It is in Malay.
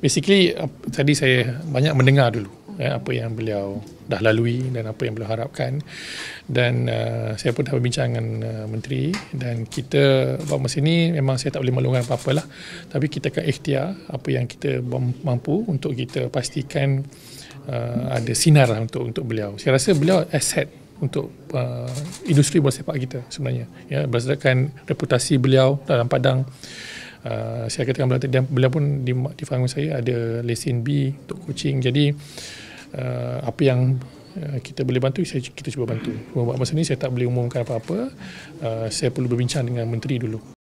Basically, tadi saya banyak mendengar dulu eh, apa yang beliau dah lalui dan apa yang beliau harapkan. Dan uh, saya pun dah berbincang dengan uh, menteri dan kita buat masa ini memang saya tak boleh melonggar apa-apalah. Tapi kita akan ikhtiar apa yang kita mampu untuk kita pastikan uh, ada sinar lah untuk untuk beliau. Saya rasa beliau aset untuk uh, industri bola sepak kita sebenarnya. Ya, berdasarkan reputasi beliau dalam padang Uh, saya katakan beliau, dia, beliau pun di, di fahamkan saya ada lesen B untuk coaching. Jadi uh, apa yang uh, kita boleh bantu saya kita cuba bantu. Buat masa ni saya tak boleh umumkan apa-apa. Uh, saya perlu berbincang dengan menteri dulu.